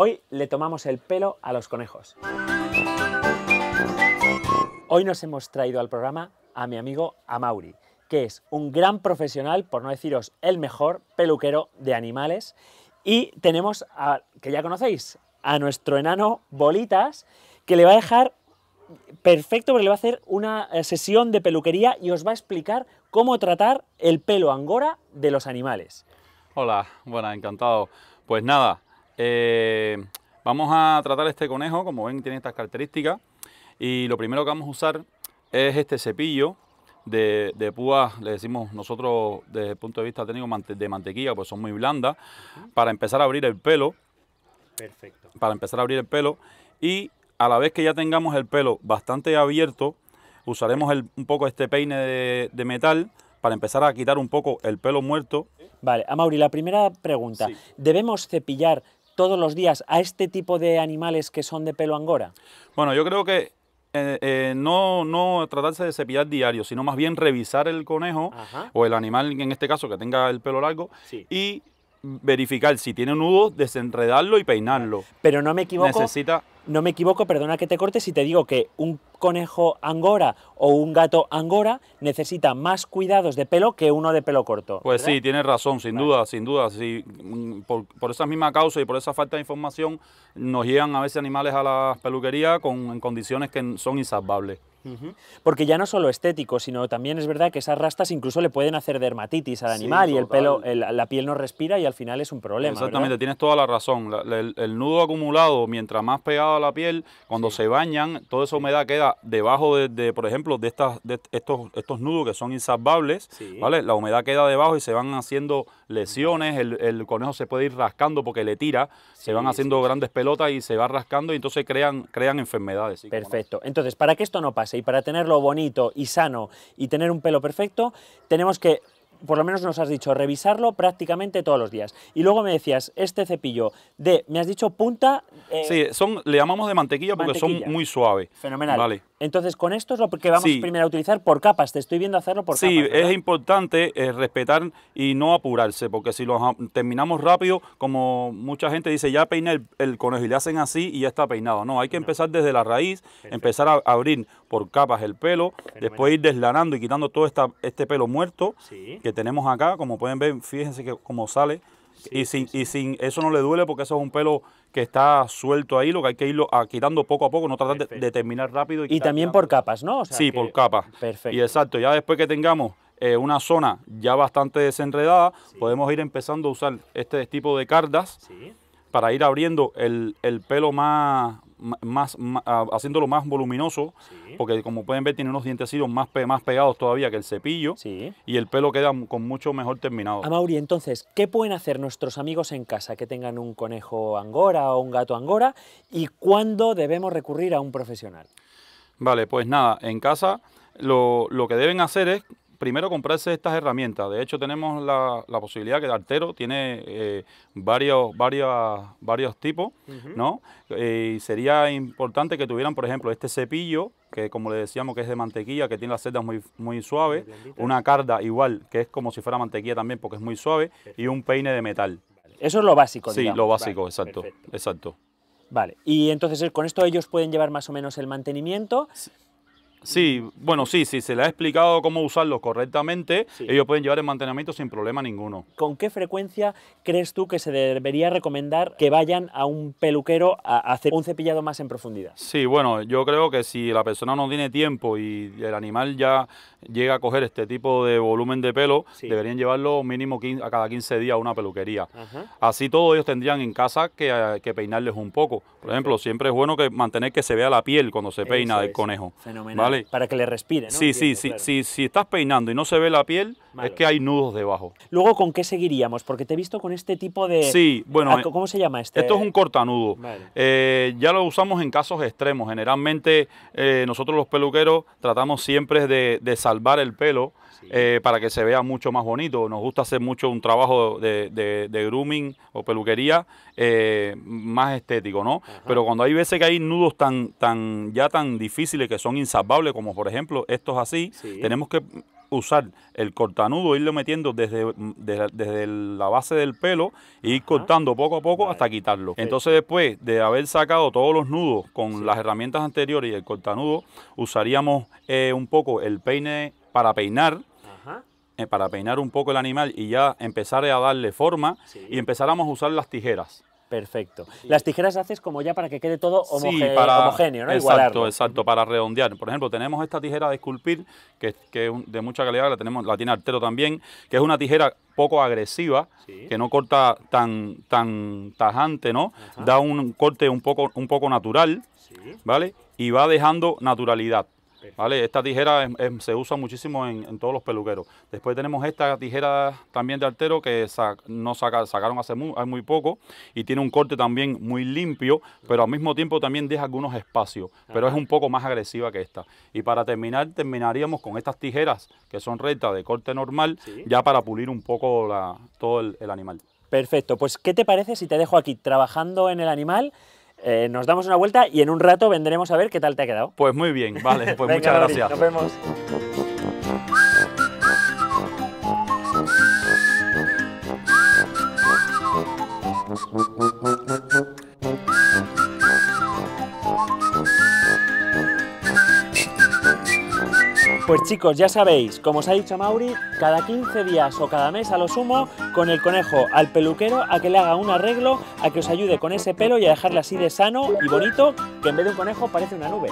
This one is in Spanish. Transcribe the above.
Hoy le tomamos el pelo a los conejos. Hoy nos hemos traído al programa a mi amigo Amauri, que es un gran profesional, por no deciros el mejor peluquero de animales. Y tenemos, a, que ya conocéis, a nuestro enano Bolitas, que le va a dejar perfecto porque le va a hacer una eh, sesión de peluquería y os va a explicar cómo tratar el pelo angora de los animales. Hola, bueno, encantado. Pues nada, eh, vamos a tratar este conejo, como ven tiene estas características. Y lo primero que vamos a usar es este cepillo de, púas, le decimos nosotros desde el punto de vista técnico de mantequilla, pues son muy blandas, para empezar a abrir el pelo. Perfecto. Para empezar a abrir el pelo. Y a la vez que ya tengamos el pelo bastante abierto, usaremos un poco este peine de, metal para empezar a quitar un poco el pelo muerto. Vale, Amaury, la primera pregunta. ¿Debemos cepillar todos los días a este tipo de animales que son de pelo angora? Bueno, yo creo que eh, eh, no, no tratarse de cepillar diario, sino más bien revisar el conejo o el animal, en este caso, que tenga el pelo largo y verificar si tiene nudos, desenredarlo y peinarlo. Pero no me equivoco. Necesita no me equivoco, perdona que te corte si te digo que un conejo angora o un gato angora necesita más cuidados de pelo que uno de pelo corto. Pues sí, tienes razón, sin duda, sin duda. Sí, mm, por, esa misma causa y por esa falta de información nos llegan a veces animales a la peluquería con, en condiciones que son insalvables. Porque ya no solo estético, sino también es verdad que esas rastas incluso le pueden hacer dermatitis al animal y el pelo, la piel no respira y al final es un problema. Exactamente, tienes toda la razón. el, nudo acumulado, mientras más pegado a la piel, cuando se bañan, toda esa humedad queda debajo de, por ejemplo, de, estas, estos, estos nudos que son insalvables, ¿vale? La humedad queda debajo y se van haciendo lesiones, el, conejo se puede ir rascando porque le tira, se van haciendo grandes pelotas y se va rascando y entonces crean, crean enfermedades. Perfecto. Entonces, para que esto no pase, y para tenerlo bonito y sano y tener un pelo perfecto, tenemos que por lo menos nos has dicho revisarlo prácticamente todos los días. Y luego me decías, este cepillo de, me has dicho punta... Eh, sí, son, le llamamos de mantequilla, porque son muy suaves. Fenomenal. Vale. Entonces, con esto es lo que vamos primero a utilizar por capas. Te estoy viendo hacerlo por capas. Sí, es importante eh, respetar y no apurarse, porque si lo terminamos rápido, como mucha gente dice, ya peina el, conejo y le hacen así y ya está peinado. No, hay que empezar desde la raíz, empezar a abrir por capas el pelo, después ir deslanando y quitando todo este pelo muerto que tenemos acá, como pueden ver, fíjense que cómo sale. y, sin, y sin eso no le duele porque eso es un pelo que está suelto ahí, lo que hay que irlo ah, quitando poco a poco, no tratar de, terminar rápido. Y, también por capas, ¿no? sí, por capas. Perfecto. Y exacto, ya después que tengamos eh, una zona ya bastante desenredada, podemos ir empezando a usar este tipo de cardas para ir abriendo el, el pelo más, más, ah, haciéndolo más voluminoso, porque como pueden ver tiene unos dientecitos más, más pegados todavía que el cepillo y el pelo queda con mucho mejor terminado. A ah, entonces, ¿qué pueden hacer nuestros amigos en casa que tengan un conejo angora o un gato angora y cuándo debemos recurrir a un profesional? Vale, pues nada, en casa lo, lo que deben hacer es primero comprarse estas herramientas. De hecho, tenemos la, posibilidad que el artero tiene eh, varios, varios tipos, ¿no? Eh, sería importante que tuvieran, por ejemplo, este cepillo, que como le decíamos que es de mantequilla, que tiene las cerdas muy, muy suaves, una carda igual, que es como si fuera mantequilla también, porque es muy suave, y un peine de metal. Eso es lo básico, Sí, lo básico, exacto, exacto. Vale, y entonces eh, con esto ellos pueden llevar más o menos el mantenimiento. Sí, bueno, sí, sí, se le ha explicado cómo usarlos correctamente, ellos pueden llevar el mantenimiento sin problema ninguno. ¿Con qué frecuencia crees tú que se debería recomendar que vayan a un peluquero a hacer un cepillado más en profundidad? Sí, bueno, yo creo que si la persona no tiene tiempo y el animal ya llega a coger este tipo de volumen de pelo, deberían llevarlo mínimo a cada 15 días a una peluquería. Así todos ellos tendrían en casa eh, que, peinarles un poco. Por ejemplo, siempre es bueno que mantener que se vea la piel cuando se peina el conejo. Fenomenal. Para que le respire, ¿no? Sí, sí, sí, si estás peinando y no se ve la piel, es que hay nudos debajo. Luego, ¿con qué seguiríamos? Porque te he visto con este tipo de... Sí, bueno... Eh, ¿Cómo se llama este? Esto es un cortanudo. Eh, ya lo usamos en casos extremos. Generalmente, eh, nosotros los peluqueros tratamos siempre de, salvar el pelo para que se vea mucho más bonito. Nos gusta hacer mucho un trabajo de, grooming o peluquería más estético, ¿no? Pero cuando hay veces que hay nudos tan, tan, ya tan difíciles que son insalvables, como por ejemplo estos así, tenemos que usar el cortanudo, irlo metiendo desde, desde, la base del pelo y ir cortando poco a poco hasta quitarlo. Entonces después de haber sacado todos los nudos con las herramientas anteriores y el cortanudo, usaríamos eh, un poco el peine para peinar eh, para peinar un poco el animal y ya empezar a darle forma y empezáramos a usar las tijeras. Perfecto. Las tijeras haces como ya para que quede todo homogéneo, ¿no? Exacto, exacto, para redondear. Por ejemplo, tenemos esta tijera de esculpir, que, es de mucha calidad, la, tenemos, la tiene Artero también, que es una tijera poco agresiva, que no corta tan, tan tajante, ¿no? Da un corte un poco, un poco natural, ¿vale? Y va dejando naturalidad. ¿Vale? Esta tijera se usa muchísimo en, todos los peluqueros. Después tenemos esta tijera también de altero que no sacaron hace muy, poco y tiene un corte también muy limpio, pero al mismo tiempo también deja algunos espacios, pero es un poco más agresiva que esta. Y para terminar, terminaríamos con estas tijeras que son rectas de corte normal, ya para pulir un poco todo el animal. Perfecto, pues ¿qué te parece si te dejo aquí trabajando en el animal? Eh, nos damos una vuelta y en un rato vendremos a ver qué tal te ha quedado. Pues muy bien, vale, pues muchas gracias. Nos vemos. Pues chicos, ya sabéis, como os ha dicho Mauri, cada 15 días o cada mes a lo sumo, con el conejo al peluquero a que le haga un arreglo, a que os ayude con ese pelo y a dejarle así de sano y bonito, que en vez de un conejo parece una nube.